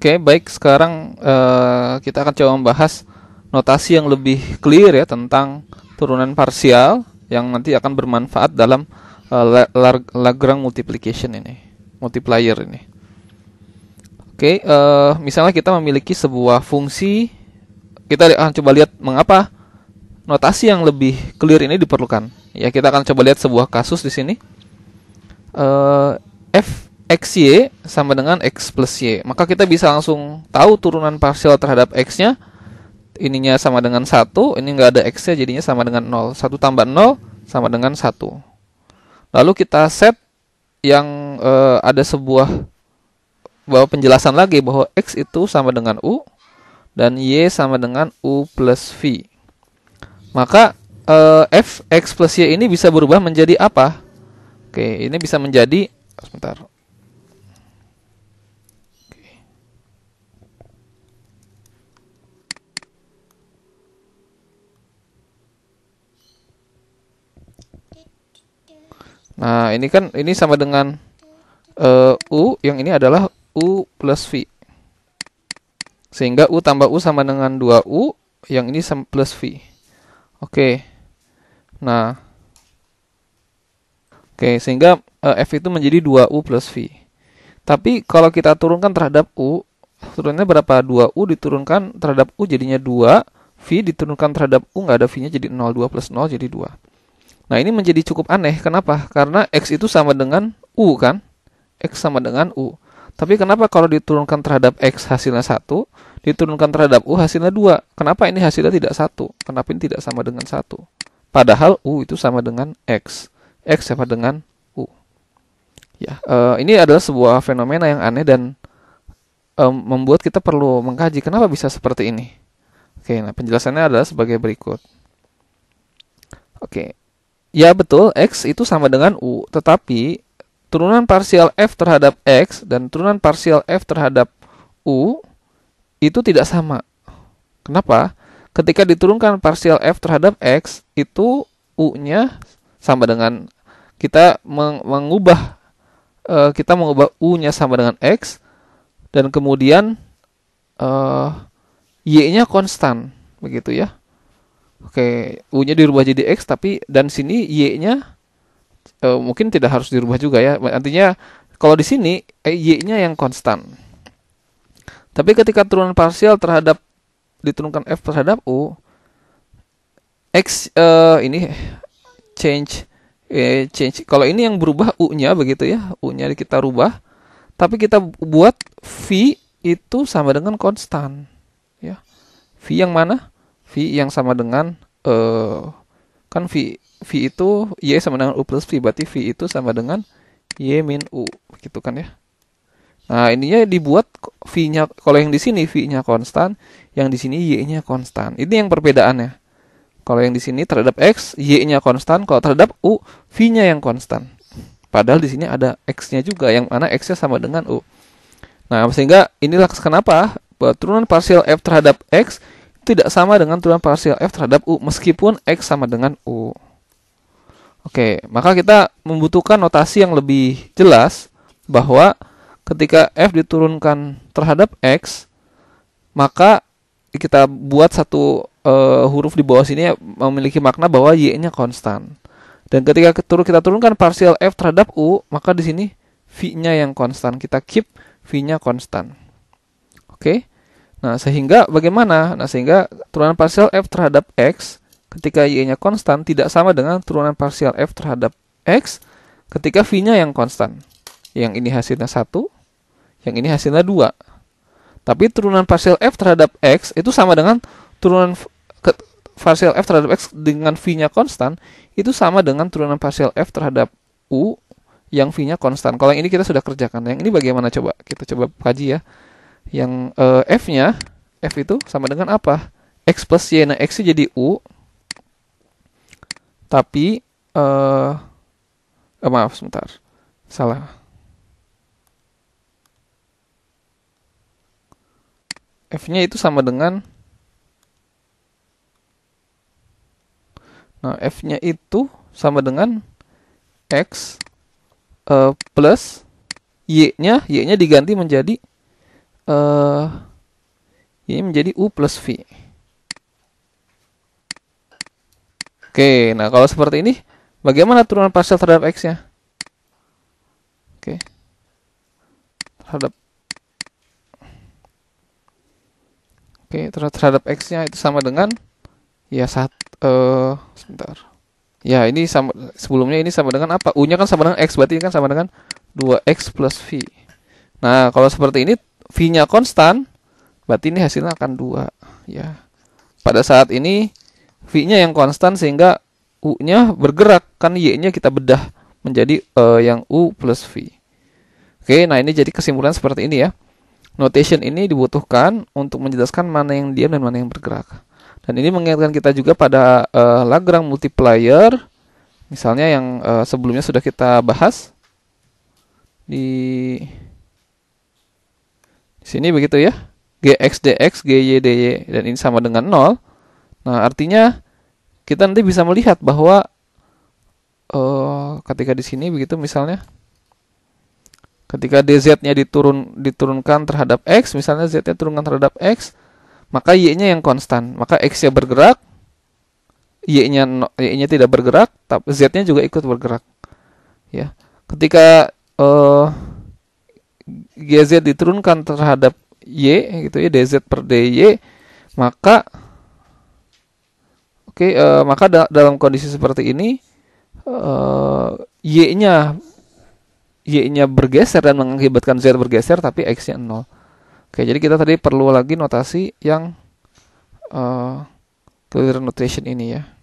Oke, okay, baik sekarang uh, kita akan coba membahas notasi yang lebih clear ya tentang turunan parsial yang nanti akan bermanfaat dalam uh, eh, Lagrange multiplication ini, multiplier ini. Oke, okay, uh, eh, misalnya kita memiliki sebuah fungsi, kita akan coba lihat mengapa notasi yang lebih clear ini diperlukan. Ya, kita akan coba lihat sebuah kasus di sini. Uh, f XY sama dengan X plus Y. Maka kita bisa langsung tahu turunan parsial terhadap X-nya. Ininya sama dengan 1, ini nggak ada X-nya jadinya sama dengan 0. 1 tambah 0 sama dengan 1. Lalu kita set yang e, ada sebuah bahwa penjelasan lagi bahwa X itu sama dengan U dan Y sama dengan U plus V. Maka e, F X plus Y ini bisa berubah menjadi apa? Oke, ini bisa menjadi sebentar Nah, ini kan ini sama dengan uh, U, yang ini adalah U plus V. Sehingga U tambah U sama dengan 2U, yang ini plus V. Oke. Okay. Nah. Oke, okay, sehingga uh, F itu menjadi 2U plus V. Tapi kalau kita turunkan terhadap U, turunnya berapa? 2U diturunkan terhadap U jadinya 2, V diturunkan terhadap U nggak ada V-nya jadi 0, 2 plus 0 jadi 2. Nah ini menjadi cukup aneh. Kenapa? Karena X itu sama dengan U kan? X sama dengan U. Tapi kenapa kalau diturunkan terhadap X hasilnya 1, diturunkan terhadap U hasilnya 2? Kenapa ini hasilnya tidak 1? Kenapa ini tidak sama dengan 1? Padahal U itu sama dengan X. X sama dengan U. Ya, uh, ini adalah sebuah fenomena yang aneh dan um, membuat kita perlu mengkaji kenapa bisa seperti ini. Oke, nah penjelasannya adalah sebagai berikut. Oke, Ya betul, X itu sama dengan U, tetapi turunan parsial F terhadap X dan turunan parsial F terhadap U itu tidak sama. Kenapa? Ketika diturunkan parsial F terhadap X, itu U-nya sama dengan kita mengubah eh, kita mengubah U-nya sama dengan X dan kemudian eh, Y-nya konstan, begitu ya. Oke, U-nya dirubah jadi X tapi dan sini Y-nya e, mungkin tidak harus dirubah juga ya. Artinya kalau di sini e, Y-nya yang konstan. Tapi ketika turunan parsial terhadap diturunkan F terhadap U X e, ini change e, change kalau ini yang berubah U-nya begitu ya. U-nya kita rubah tapi kita buat V itu sama dengan konstan ya. V yang mana? v yang sama dengan uh, kan v v itu y sama dengan u plus v berarti v itu sama dengan y min u gitu kan ya nah ininya dibuat v-nya kalau yang di sini v-nya konstan yang di sini y-nya konstan ini yang perbedaannya kalau yang di sini terhadap x y-nya konstan kalau terhadap u v-nya yang konstan padahal di sini ada x-nya juga yang mana x-nya sama dengan u nah sehingga inilah kenapa eh, turunan parsial f terhadap x tidak sama dengan turunan parsial f terhadap u meskipun x sama dengan u. Oke, maka kita membutuhkan notasi yang lebih jelas bahwa ketika f diturunkan terhadap x, maka kita buat satu uh, huruf di bawah sini memiliki makna bahwa y-nya konstan. Dan ketika kita turunkan parsial f terhadap u, maka di sini v-nya yang konstan. Kita keep v-nya konstan. Oke. Okay? Nah, sehingga bagaimana? Nah, sehingga turunan parsial f terhadap x ketika y-nya konstan tidak sama dengan turunan parsial f terhadap x ketika v-nya yang konstan. Yang ini hasilnya 1, yang ini hasilnya 2. Tapi turunan parsial f terhadap x itu sama dengan turunan parsial f terhadap x dengan v-nya konstan itu sama dengan turunan parsial f terhadap u yang v-nya konstan. Kalau yang ini kita sudah kerjakan. Yang ini bagaimana coba? Kita coba kaji ya yang uh, eh, F-nya F itu sama dengan apa? X plus Y. Nah, X jadi U. Tapi uh, eh, maaf sebentar. Salah. F-nya itu sama dengan Nah, F-nya itu sama dengan X uh, plus Y-nya, Y-nya diganti menjadi uh, ini menjadi U plus V. Oke, nah kalau seperti ini, bagaimana turunan parsial terhadap X-nya? Oke. Terhadap Oke, terhadap X-nya itu sama dengan ya saat uh, eh, sebentar. Ya, ini sama sebelumnya ini sama dengan apa? U-nya kan sama dengan X, berarti ini kan sama dengan 2X plus V. Nah, kalau seperti ini V-nya konstan, berarti ini hasilnya akan dua ya. Pada saat ini V-nya yang konstan sehingga U-nya bergerak kan Y-nya kita bedah menjadi uh, yang U plus V. Oke, nah ini jadi kesimpulan seperti ini ya. Notation ini dibutuhkan untuk menjelaskan mana yang diam dan mana yang bergerak. Dan ini mengingatkan kita juga pada uh, Lagrange multiplier, misalnya yang uh, sebelumnya sudah kita bahas di Sini begitu ya. Gx, dx, gy, dy, dan ini sama dengan 0. Nah, artinya kita nanti bisa melihat bahwa uh, ketika di sini begitu misalnya ketika dz-nya diturun diturunkan terhadap x, misalnya z-nya turunkan terhadap x, maka y-nya yang konstan. Maka x-nya bergerak, y-nya y-nya tidak bergerak, tapi z-nya juga ikut bergerak. Ya. Ketika uh, GZ diturunkan terhadap Y gitu ya DZ per DY maka oke okay, uh, eh, maka da dalam kondisi seperti ini uh, Y-nya Y-nya bergeser dan mengakibatkan Z bergeser tapi X-nya 0. Oke, jadi kita tadi perlu lagi notasi yang uh, clear notation ini ya.